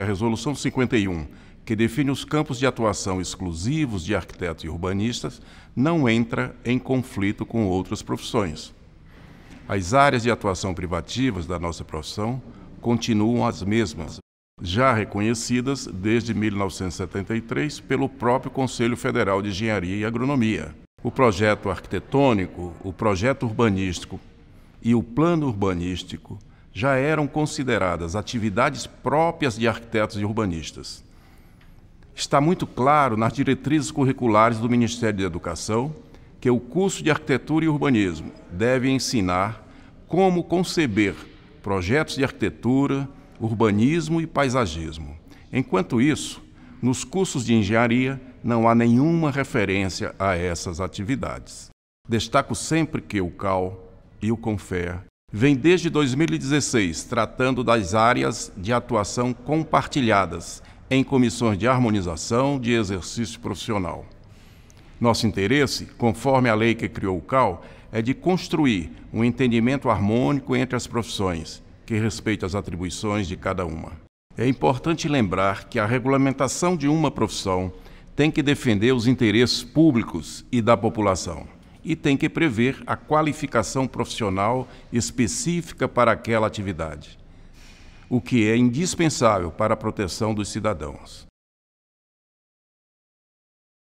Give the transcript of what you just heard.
A Resolução 51, que define os campos de atuação exclusivos de arquitetos e urbanistas, não entra em conflito com outras profissões. As áreas de atuação privativas da nossa profissão continuam as mesmas, já reconhecidas desde 1973 pelo próprio Conselho Federal de Engenharia e Agronomia. O projeto arquitetônico, o projeto urbanístico e o plano urbanístico já eram consideradas atividades próprias de arquitetos e urbanistas. Está muito claro nas diretrizes curriculares do Ministério da Educação que o curso de Arquitetura e Urbanismo deve ensinar como conceber projetos de arquitetura, urbanismo e paisagismo. Enquanto isso, nos cursos de engenharia não há nenhuma referência a essas atividades. Destaco sempre que o CAL e o CONFER vem desde 2016 tratando das áreas de atuação compartilhadas em comissões de harmonização de exercício profissional. Nosso interesse, conforme a lei que criou o CAL, é de construir um entendimento harmônico entre as profissões, que respeite as atribuições de cada uma. É importante lembrar que a regulamentação de uma profissão tem que defender os interesses públicos e da população e tem que prever a qualificação profissional específica para aquela atividade, o que é indispensável para a proteção dos cidadãos.